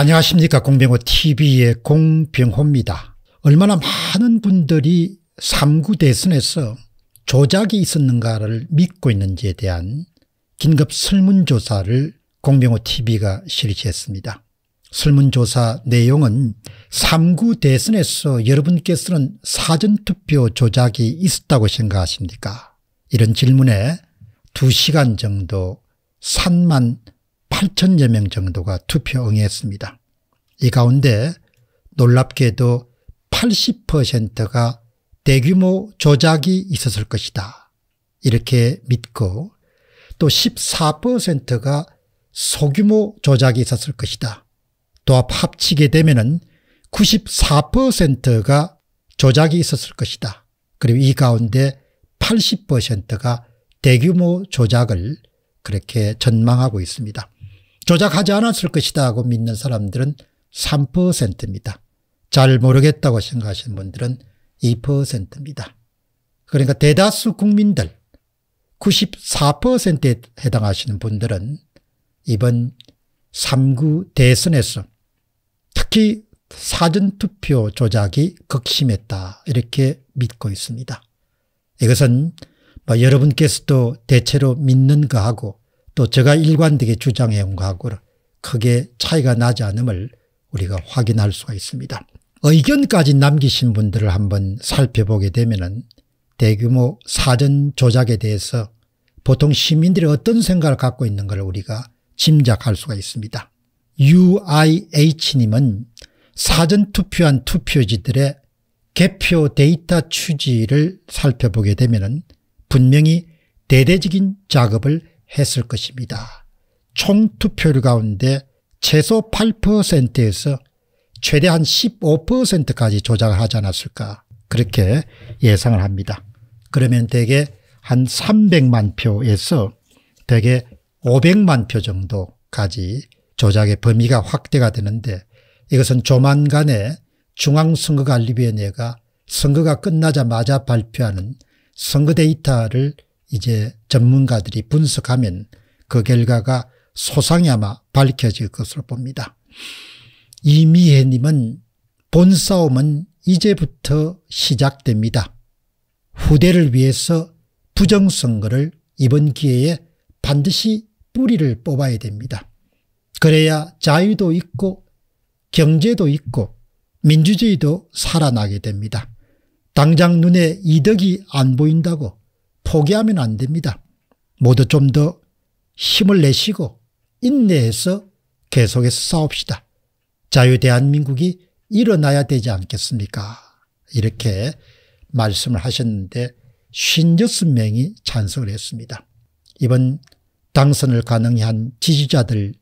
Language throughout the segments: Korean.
안녕하십니까 공병호 tv의 공병호입니다. 얼마나 많은 분들이 3구 대선에서 조작이 있었는가를 믿고 있는지에 대한 긴급 설문조사를 공병호 tv가 실시했습니다. 설문조사 내용은 3구 대선에서 여러분께서는 사전투표 조작이 있었다고 생각하십니까 이런 질문에 2시간 정도 3만 8천여 명 정도가 투표 응했습니다. 이 가운데 놀랍게도 80%가 대규모 조작이 있었을 것이다. 이렇게 믿고 또 14%가 소규모 조작이 있었을 것이다. 도합 합치게 되면 94%가 조작이 있었을 것이다. 그리고 이 가운데 80%가 대규모 조작을 그렇게 전망하고 있습니다. 조작하지 않았을 것이다고 믿는 사람들은 3%입니다. 잘 모르겠다고 생각하시는 분들은 2%입니다. 그러니까 대다수 국민들 94%에 해당하시는 분들은 이번 3구 대선에서 특히 사전투표 조작이 극심했다 이렇게 믿고 있습니다. 이것은 뭐 여러분께서도 대체로 믿는 거하고 또 제가 일관되게 주장해온 것하고 크게 차이가 나지 않음을 우리가 확인할 수가 있습니다. 의견까지 남기신 분들을 한번 살펴보게 되면 대규모 사전 조작에 대해서 보통 시민들이 어떤 생각을 갖고 있는가 우리가 짐작할 수가 있습니다. UIH님은 사전 투표한 투표지들의 개표 데이터 취지를 살펴보게 되면 분명히 대대적인 작업을 했을 것입니다. 총 투표율 가운데 최소 8%에서 최대 한 15%까지 조작을 하지 않았을까 그렇게 예상을 합니다. 그러면 대개 한 300만 표에서 대개 500만 표 정도까지 조작의 범위가 확대가 되는데 이것은 조만간에 중앙선거관리위원회가 선거가 끝나자마자 발표하는 선거 데이터를 이제 전문가들이 분석하면 그 결과가 소상히 아마 밝혀질 것으로 봅니다. 이미혜님은 본싸움은 이제부터 시작됩니다. 후대를 위해서 부정선거를 이번 기회에 반드시 뿌리를 뽑아야 됩니다. 그래야 자유도 있고 경제도 있고 민주주의도 살아나게 됩니다. 당장 눈에 이득이 안 보인다고 포기하면 안 됩니다. 모두 좀 더 힘을 내시고 인내해서 계속해서 싸웁시다. 자유 대한민국이 일어나야 되지 않겠습니까? 이렇게 말씀을 하셨는데 56명이 찬성을 했습니다. 이번 당선을 가능히 한 지지자들을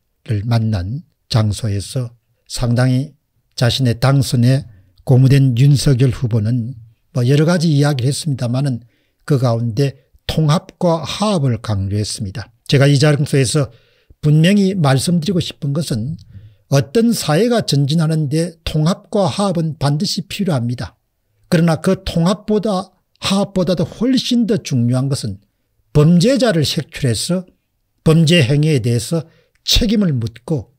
만난 장소에서 상당히 자신의 당선에 고무된 윤석열 후보는 뭐 여러 가지 이야기를 했습니다마는 그 가운데 통합과 화합을 강조했습니다. 제가 이 자리에서 분명히 말씀드리고 싶은 것은 어떤 사회가 전진하는데 통합과 화합은 반드시 필요합니다. 그러나 그 통합보다 화합보다도 훨씬 더 중요한 것은 범죄자를 색출해서 범죄 행위에 대해서 책임을 묻고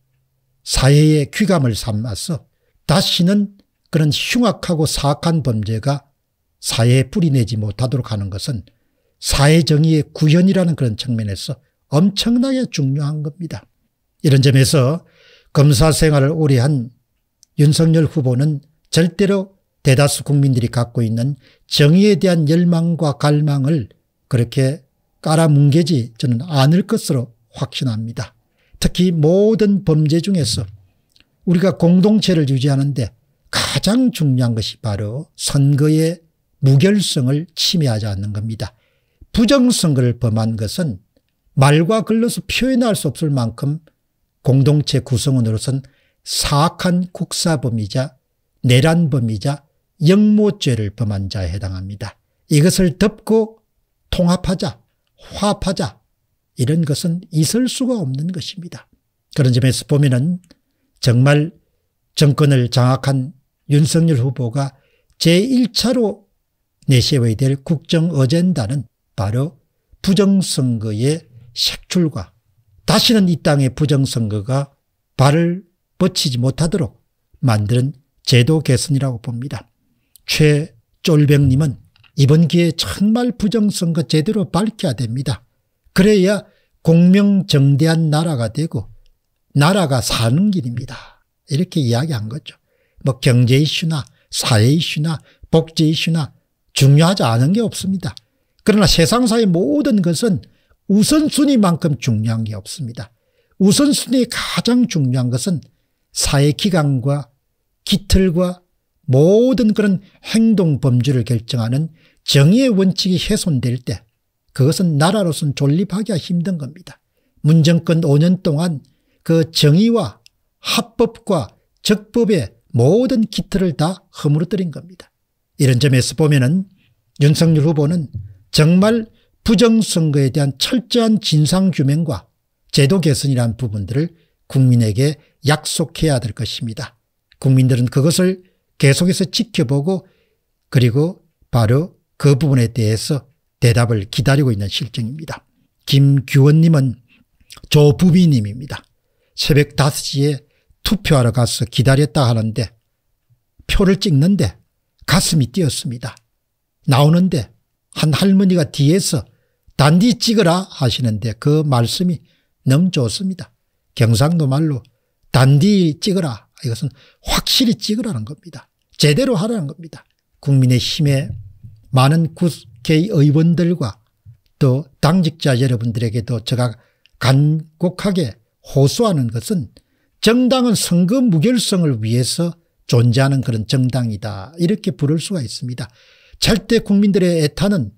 사회의 귀감을 삼아서 다시는 그런 흉악하고 사악한 범죄가 사회에 뿌리내지 못하도록 하는 것은 사회정의의 구현이라는 그런 측면에서 엄청나게 중요한 겁니다. 이런 점에서 검사 생활을 오래 한 윤석열 후보는 절대로 대다수 국민들이 갖고 있는 정의에 대한 열망과 갈망을 그렇게 깔아뭉개지 저는 않을 것으로 확신합니다. 특히 모든 범죄 중에서 우리가 공동체를 유지하는데 가장 중요한 것이 바로 선거의 무결성을 침해하지 않는 겁니다. 부정선거를 범한 것은 말과 글로서 표현할 수 없을 만큼 공동체 구성원으로선 사악한 국사범이자 내란범이자 영모죄를 범한 자에 해당합니다. 이것을 덮고 통합하자 화합하자 이런 것은 있을 수가 없는 것입니다. 그런 점에서 보면 은 정말 정권을 장악한 윤석열 후보가 제1차로 내세워야 될 국정 어젠다는 바로 부정선거의 색출과 다시는 이 땅의 부정선거가 발을 뻗치지 못하도록 만드는 제도 개선이라고 봅니다. 최쫄병님은 이번 기회에 정말 부정선거 제대로 밝혀야 됩니다. 그래야 공명정대한 나라가 되고 나라가 사는 길입니다. 이렇게 이야기한 거죠. 뭐 경제 이슈나 사회 이슈나 복지 이슈나 중요하지 않은 게 없습니다. 그러나 세상사의 모든 것은 우선순위만큼 중요한 게 없습니다. 우선순위 가장 중요한 것은 사회기관과 기틀과 모든 그런 행동 범주를 결정하는 정의의 원칙이 훼손될 때 그것은 나라로서는 존립하기가 힘든 겁니다. 문정권 5년 동안 그 정의와 합법과 적법의 모든 기틀을 다 허물어뜨린 겁니다. 이런 점에서 보면은 윤석열 후보는 정말 부정선거에 대한 철저한 진상규명과 제도 개선이란 부분들을 국민에게 약속해야 될 것입니다. 국민들은 그것을 계속해서 지켜보고 그리고 바로 그 부분에 대해서 대답을 기다리고 있는 실정입니다. 김규원님은 조부비님입니다. 새벽 5시에 투표하러 가서 기다렸다 하는데 표를 찍는데 가슴이 뛰었습니다. 나오는데 한 할머니가 뒤에서 단디 찍으라 하시는데 그 말씀이 너무 좋습니다. 경상도 말로 단디 찍으라 이것은 확실히 찍으라는 겁니다. 제대로 하라는 겁니다. 국민의 힘의 많은 국회의원들과 또 당직자 여러분들에게도 제가 간곡하게 호소하는 것은 정당은 선거 무결성을 위해서 존재하는 그런 정당이다 이렇게 부를 수가 있습니다. 절대 국민들의 애타는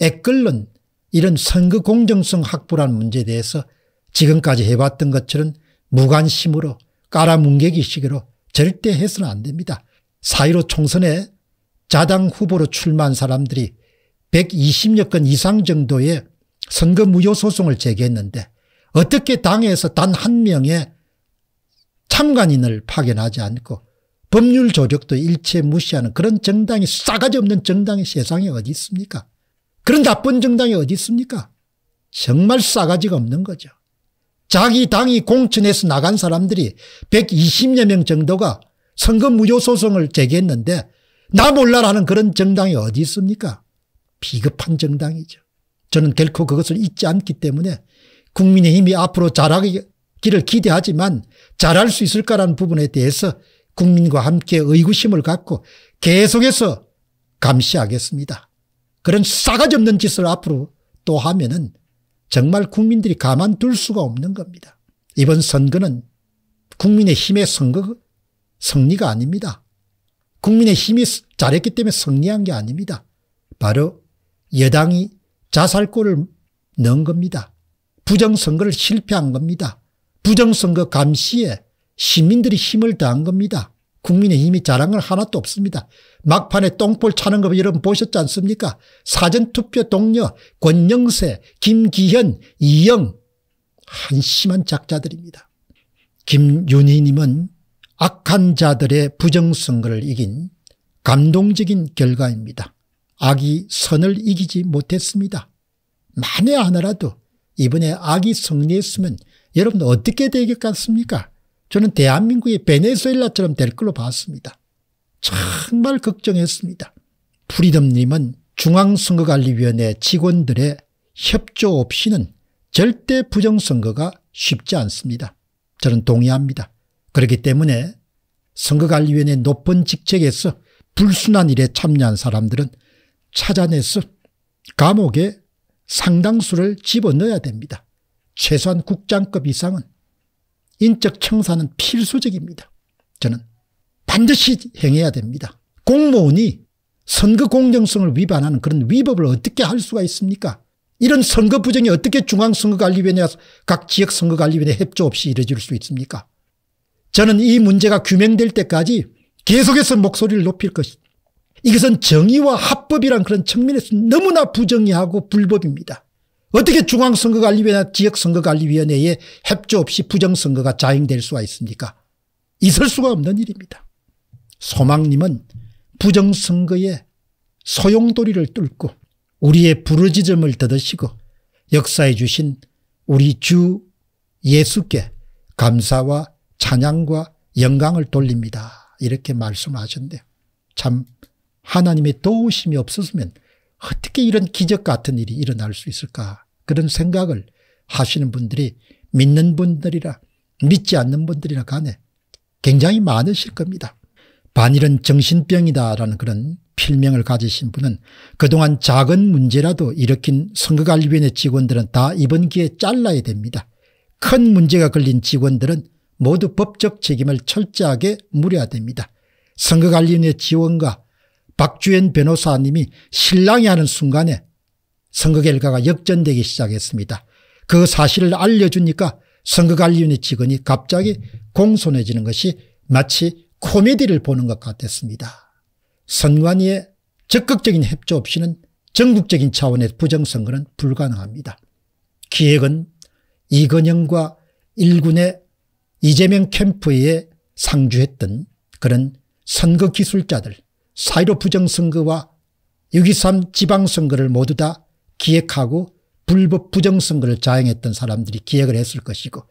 애끓는 이런 선거 공정성 확보라는 문제에 대해서 지금까지 해왔던 것처럼 무관심으로 깔아뭉개기식으로 절대 해서는 안 됩니다. 사이로 총선에 자당 후보로 출마한 사람들이 120여 건 이상 정도의 선거 무효 소송을 제기했는데 어떻게 당에서 단 한 명의 참관인을 파견하지 않고 법률 조력도 일체 무시하는 그런 정당이 싸가지 없는 정당이 세상에 어디 있습니까? 그런 나쁜 정당이 어디 있습니까? 정말 싸가지가 없는 거죠. 자기 당이 공천에서 나간 사람들이 120여 명 정도가 선거 무효 소송을 제기했는데 나 몰라라는 그런 정당이 어디 있습니까? 비겁한 정당이죠. 저는 결코 그것을 잊지 않기 때문에 국민의힘이 앞으로 잘하기를 기대하지만 잘할 수 있을까라는 부분에 대해서 국민과 함께 의구심을 갖고 계속해서 감시하겠습니다. 그런 싸가지 없는 짓을 앞으로 또 하면은 정말 국민들이 가만둘 수가 없는 겁니다. 이번 선거는 국민의 힘의 선거 승리가 아닙니다. 국민의 힘이 잘했기 때문에 승리한 게 아닙니다. 바로 여당이 자살골을 넣은 겁니다. 부정선거를 실패한 겁니다. 부정선거 감시에 시민들이 힘을 더한 겁니다. 국민의 힘이 자랑을 하나도 없습니다. 막판에 똥볼 차는 거 여러분 보셨지 않습니까? 사전투표 동료 권영세, 김기현, 이영 한심한 작자들입니다. 김윤희님은 악한 자들의 부정선거를 이긴 감동적인 결과입니다. 악이 선을 이기지 못했습니다. 만에 하나라도 이번에 악이 승리했으면 여러분 어떻게 되겠습니까? 저는 대한민국이 베네수엘라처럼 될 걸로 봤습니다. 정말 걱정했습니다. 프리덤님은 중앙선거관리위원회 직원들의 협조 없이는 절대 부정선거가 쉽지 않습니다. 저는 동의합니다. 그렇기 때문에 선거관리위원회 높은 직책에서 불순한 일에 참여한 사람들은 찾아내서 감옥에 상당수를 집어넣어야 됩니다. 최소한 국장급 이상은 인적 청산은 필수적입니다. 저는 반드시 행해야 됩니다. 공무원이 선거 공정성을 위반하는 그런 위법을 어떻게 할 수가 있습니까? 이런 선거 부정이 어떻게 중앙선거관리위원회와 각 지역선거관리위원회 협조 없이 이뤄질 수 있습니까? 저는 이 문제가 규명될 때까지 계속해서 목소리를 높일 것입니다. 이것은 정의와 합법이란 그런 측면에서 너무나 부정의하고 불법입니다. 어떻게 중앙선거관리위원회 지역선거관리위원회에 협조 없이 부정선거가 자행될 수가 있습니까 있을 수가 없는 일입니다. 소망님은 부정선거에 소용돌이를 뚫고 우리의 부르짖음을 들으시고 역사해 주신 우리 주 예수께 감사와 찬양과 영광을 돌립니다. 이렇게 말씀하셨는데참 하나님의 도우심이 없었으면 어떻게 이런 기적 같은 일이 일어날 수 있을까 그런 생각을 하시는 분들이 믿는 분들이라 믿지 않는 분들이라 간에 굉장히 많으실 겁니다. 반일은 정신병이다라는 그런 필명을 가지신 분은 그동안 작은 문제라도 일으킨 선거관리위원회 직원들은 다 이번 기회에 잘라야 됩니다. 큰 문제가 걸린 직원들은 모두 법적 책임을 철저하게 물어야 됩니다. 선거관리위원회 지원과 박주현 변호사님이 실랑이 하는 순간에 선거 결과가 역전되기 시작했습니다. 그 사실을 알려주니까 선거관리위원회 직원이 갑자기 공손해지는 것이 마치 코미디를 보는 것 같았습니다. 선관위의 적극적인 협조 없이는 전국적인 차원의 부정선거는 불가능합니다. 기획은 이건영과 일군의 이재명 캠프에 상주했던 그런 선거기술자들 4.15 부정선거와 6.23 지방선거를 모두 다 기획하고 불법 부정선거를 자행했던 사람들이 기획을 했을 것이고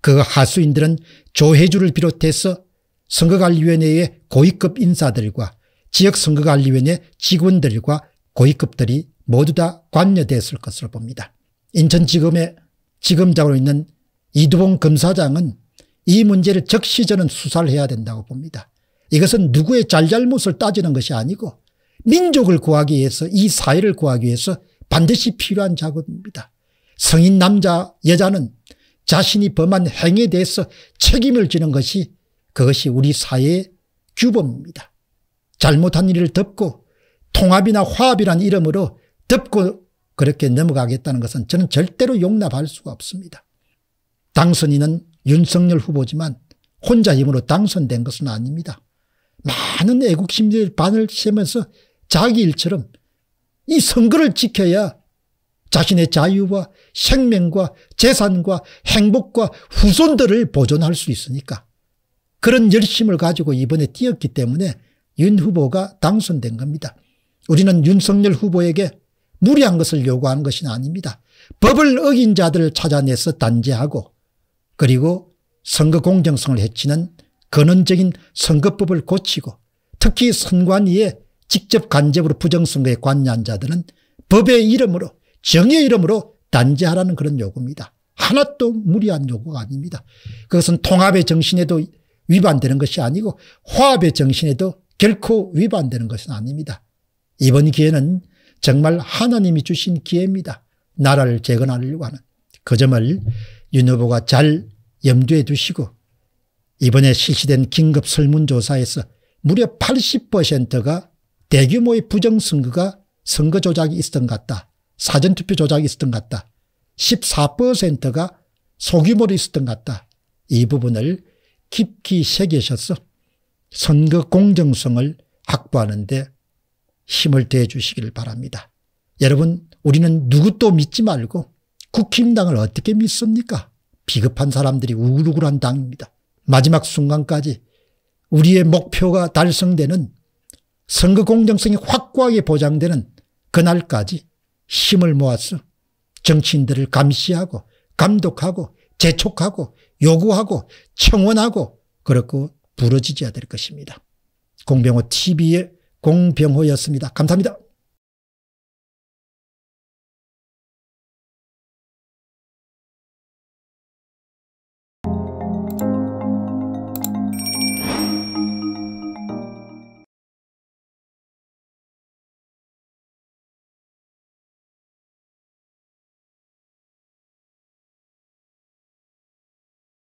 그 하수인들은 조혜주를 비롯해서 선거관리위원회의 고위급 인사들과 지역선거관리위원회 직원들과 고위급들이 모두 다 관여됐을 것으로 봅니다. 인천지검의 지검장으로 있는 이두봉 검사장은 이 문제를 적시 저는 수사를 해야 된다고 봅니다. 이것은 누구의 잘잘못을 따지는 것이 아니고 민족을 구하기 위해서 이 사회를 구하기 위해서 반드시 필요한 작업입니다. 성인 남자 여자는 자신이 범한 행위에 대해서 책임을 지는 것이 그것이 우리 사회의 규범입니다. 잘못한 일을 덮고 통합이나 화합이란 이름으로 덮고 그렇게 넘어가겠다는 것은 저는 절대로 용납할 수가 없습니다. 당선인은 윤석열 후보지만 혼자 힘으로 당선된 것은 아닙니다. 많은 애국심들 반을 세면서 자기 일처럼 이 선거를 지켜야 자신의 자유와 생명과 재산과 행복과 후손들을 보존할 수 있으니까 그런 열심을 가지고 이번에 뛰었기 때문에 윤 후보가 당선된 겁니다. 우리는 윤석열 후보에게 무리한 것을 요구하는 것이 아닙니다. 법을 어긴 자들을 찾아내서 단죄하고 그리고 선거 공정성을 해치는 근원적인 선거법을 고치고 특히 선관위에 직접 간접으로 부정선거에 관여한 자들은 법의 이름으로 정의 이름으로 단죄하라는 그런 요구입니다. 하나도 무리한 요구가 아닙니다. 그것은 통합의 정신에도 위반되는 것이 아니고 화합의 정신에도 결코 위반되는 것은 아닙니다. 이번 기회는 정말 하나님이 주신 기회입니다. 나라를 재건하려고 하는 그 점을 윤 후보가 잘 염두에 두시고 이번에 실시된 긴급 설문조사에서 무려 80%가 대규모의 부정선거가 선거 조작이 있었던 것 같다. 사전투표 조작이 있었던 것 같다. 14%가 소규모로 있었던 것 같다. 이 부분을 깊이 새겨셔서 선거 공정성을 확보하는 데 힘을 대해 주시길 바랍니다. 여러분 우리는 누구도 믿지 말고 국힘당을 어떻게 믿습니까? 비겁한 사람들이 우글우글한 당입니다. 마지막 순간까지 우리의 목표가 달성되는 선거 공정성이 확고하게 보장되는 그날까지 힘을 모아서 정치인들을 감시하고 감독하고 재촉하고 요구하고 청원하고 그렇고 부러지지 야될 것입니다. 공병호 TV의 공병호였습니다. 감사합니다.